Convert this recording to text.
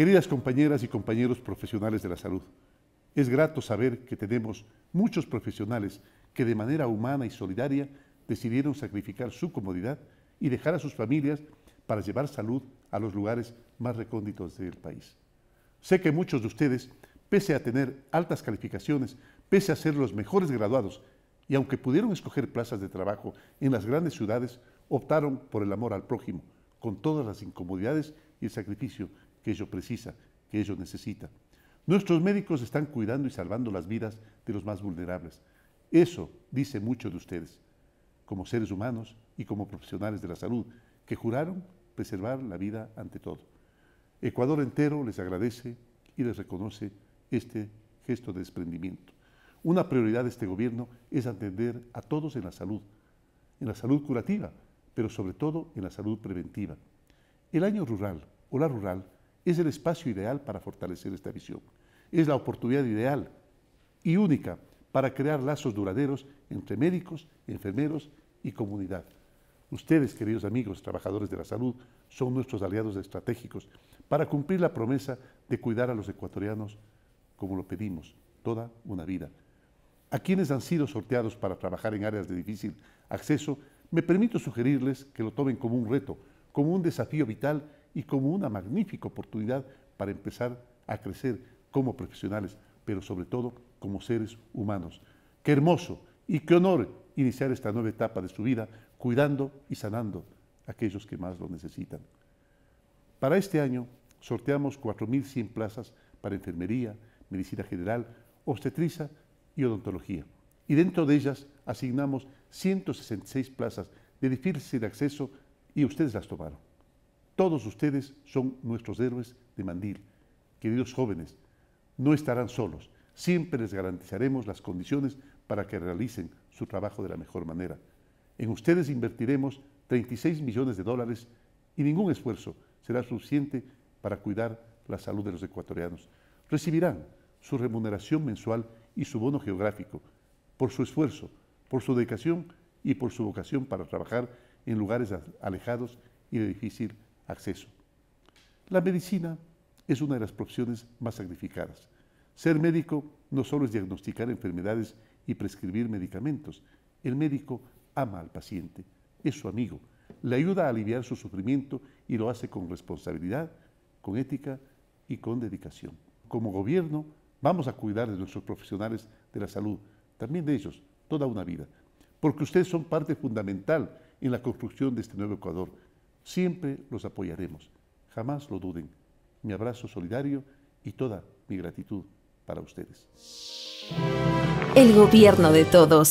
Queridas compañeras y compañeros profesionales de la salud, es grato saber que tenemos muchos profesionales que de manera humana y solidaria decidieron sacrificar su comodidad y dejar a sus familias para llevar salud a los lugares más recónditos del país. Sé que muchos de ustedes, pese a tener altas calificaciones, pese a ser los mejores graduados, y aunque pudieron escoger plazas de trabajo en las grandes ciudades, optaron por el amor al prójimo, con todas las incomodidades y el sacrificio que ellos precisa, que ellos necesita. Nuestros médicos están cuidando y salvando las vidas de los más vulnerables. Eso dice mucho de ustedes, como seres humanos y como profesionales de la salud, que juraron preservar la vida ante todo. Ecuador entero les agradece y les reconoce este gesto de desprendimiento. Una prioridad de este gobierno es atender a todos en la salud, en la salud curativa, pero sobre todo en la salud preventiva. El año rural o la rural es el espacio ideal para fortalecer esta visión. Es la oportunidad ideal y única para crear lazos duraderos entre médicos, enfermeros y comunidad. Ustedes, queridos amigos, trabajadores de la salud, son nuestros aliados estratégicos para cumplir la promesa de cuidar a los ecuatorianos como lo pedimos, toda una vida. A quienes han sido sorteados para trabajar en áreas de difícil acceso, me permito sugerirles que lo tomen como un reto, como un desafío vital y como una magnífica oportunidad para empezar a crecer como profesionales, pero sobre todo como seres humanos. Qué hermoso y qué honor iniciar esta nueva etapa de su vida cuidando y sanando a aquellos que más lo necesitan. Para este año sorteamos 4.100 plazas para enfermería, medicina general, obstetricia y odontología. Y dentro de ellas asignamos 166 plazas de difícil acceso y ustedes las tomaron. Todos ustedes son nuestros héroes de Mandil. Queridos jóvenes, no estarán solos. Siempre les garantizaremos las condiciones para que realicen su trabajo de la mejor manera. En ustedes invertiremos 36 millones de dólares y ningún esfuerzo será suficiente para cuidar la salud de los ecuatorianos. Recibirán su remuneración mensual y su bono geográfico por su esfuerzo, por su dedicación y por su vocación para trabajar en lugares alejados y de difícil acceso. La medicina es una de las profesiones más sacrificadas. Ser médico no solo es diagnosticar enfermedades y prescribir medicamentos. El médico ama al paciente, es su amigo, le ayuda a aliviar su sufrimiento y lo hace con responsabilidad, con ética y con dedicación. Como gobierno, vamos a cuidar de nuestros profesionales de la salud, también de ellos, toda una vida, porque ustedes son parte fundamental en la construcción de este nuevo Ecuador Siempre los apoyaremos. Jamás lo duden. Mi abrazo solidario y toda mi gratitud para ustedes. El gobierno de todos.